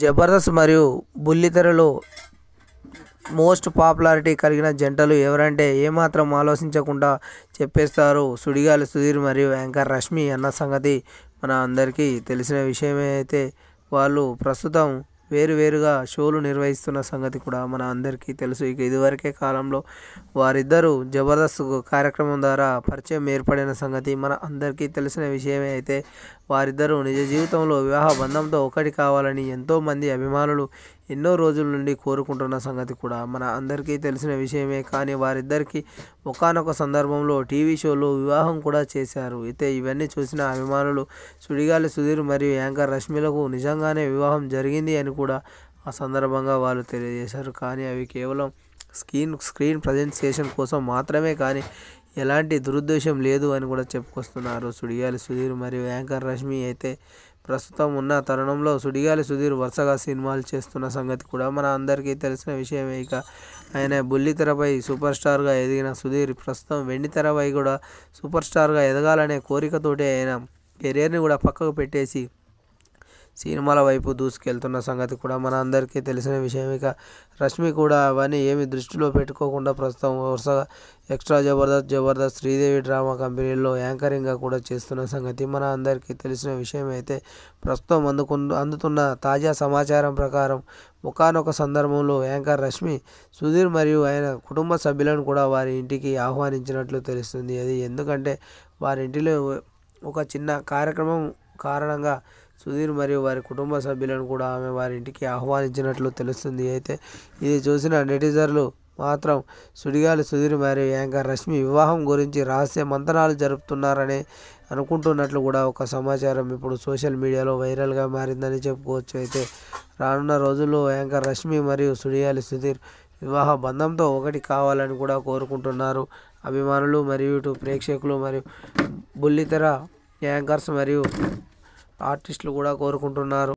జబర్దస్త్ మరియు బుల్లితెరలో most popularity కలిగిన జంటలు ఎవరంటే ఏమాత్రం ఆలోచించకుండా చెప్పేస్తారు సుడిగాలి సుధీర్ మరియు యాంకర్ రష్మి అన్న సంగతి మన అందరికీ తెలిసిన విషయమే అయితే వాళ్ళు ప్రస్తుతం వేరువేరుగా షోలు నిర్వహిస్తున్న సంగతి కూడా మన అందరికీ తెలుసు ఇక ఇదివరకే కాలంలో వారిద్దరూ జబర్దస్త్ కార్యక్రమం ద్వారా పరిచయం ఏర్పడిన సంగతి మన అందరికీ తెలిసిన విషయమే అయితే వారిద్దరూ నిజ జీవితంలో వివాహ బంధంతో ఒకటి కావాలని ఎంతోమంది అభిమానులు ఎన్నో రోజుల నుండి కోరుకుంటున్న సంగతి కూడా మన అందరికీ తెలిసిన విషయమే కానీ వారిద్దరికీ ఒకనొక సందర్భంలో టీవీ షోలో వివాహం కూడా చేశారు అయితే ఇవన్నీ చూసిన అభిమానులు సుడిగాలి సుధీర్ మరియు యాంకర్ రష్మిలకు నిజంగానే వివాహం జరిగింది అని కూడా ఆ సందర్భంగా వాళ్ళు తెలియజేశారు కానీ అవి కేవలం స్క్రీన్ స్క్రీన్ ప్రజెంటేషన్ కోసం మాత్రమే కానీ ఎలాంటి దురుద్దేశం లేదు అని కూడా చెప్పుకొస్తున్నారు సుడిగాలి సుధీర్ మరియు యాంకర్ రష్మి అయితే ప్రస్తుతం ఉన్న తరుణంలో సుడిగాలి సుధీర్ వరుసగా సినిమాలు చేస్తున్న సంగతి కూడా మన అందరికీ తెలిసిన విషయమే ఇక ఆయన బుల్లితెరపై సూపర్ స్టార్గా ఎదిగిన సుధీర్ ప్రస్తుతం వెండితెరపై కూడా సూపర్ స్టార్గా ఎదగాలనే కోరికతోటి ఆయన కెరియర్ని కూడా పక్కకు పెట్టేసి సినిమాల వైపు దూసుకెళ్తున్న సంగతి కూడా మన అందరికీ తెలిసిన విషయం ఇక రష్మి కూడా అవన్నీ ఏమి దృష్టిలో పెట్టుకోకుండా ప్రస్తుతం వరుసగా ఎక్స్ట్రా జబర్దస్త్ జబర్దస్త్ శ్రీదేవి డ్రామా కంపెనీలో యాంకరింగ్గా కూడా చేస్తున్న సంగతి మన అందరికీ తెలిసిన విషయం అయితే ప్రస్తుతం అందుకు అందుతున్న తాజా సమాచారం ప్రకారం ఒకనొక సందర్భంలో యాంకర్ రష్మి సుధీర్ మరియు ఆయన కుటుంబ సభ్యులను కూడా వారి ఇంటికి ఆహ్వానించినట్లు తెలుస్తుంది అది ఎందుకంటే వారింటిలో ఒక చిన్న కార్యక్రమం కారణంగా సుధీర్ మరియు వారి కుటుంబ సభ్యులను కూడా ఆమె వారి ఇంటికి ఆహ్వానించినట్లు తెలుస్తుంది అయితే ఇది చూసిన నెటిజర్లు మాత్రం సుడిగాలి సుధీర్ మరియు యాంకర్ రష్మి వివాహం గురించి రహస్య మంతనాలు జరుపుతున్నారని అనుకుంటున్నట్లు కూడా ఒక సమాచారం ఇప్పుడు సోషల్ మీడియాలో వైరల్గా మారిందని చెప్పుకోవచ్చు అయితే రానున్న రోజుల్లో యాంకర్ రష్మి మరియు సుడిగాలి సుధీర్ వివాహ బంధంతో ఒకటి కావాలని కూడా కోరుకుంటున్నారు అభిమానులు మరియు ఇటు ప్రేక్షకులు మరియు బుల్లితెర యాంకర్స్ మరియు ఆర్టిస్టులు కూడా కోరుకుంటున్నారు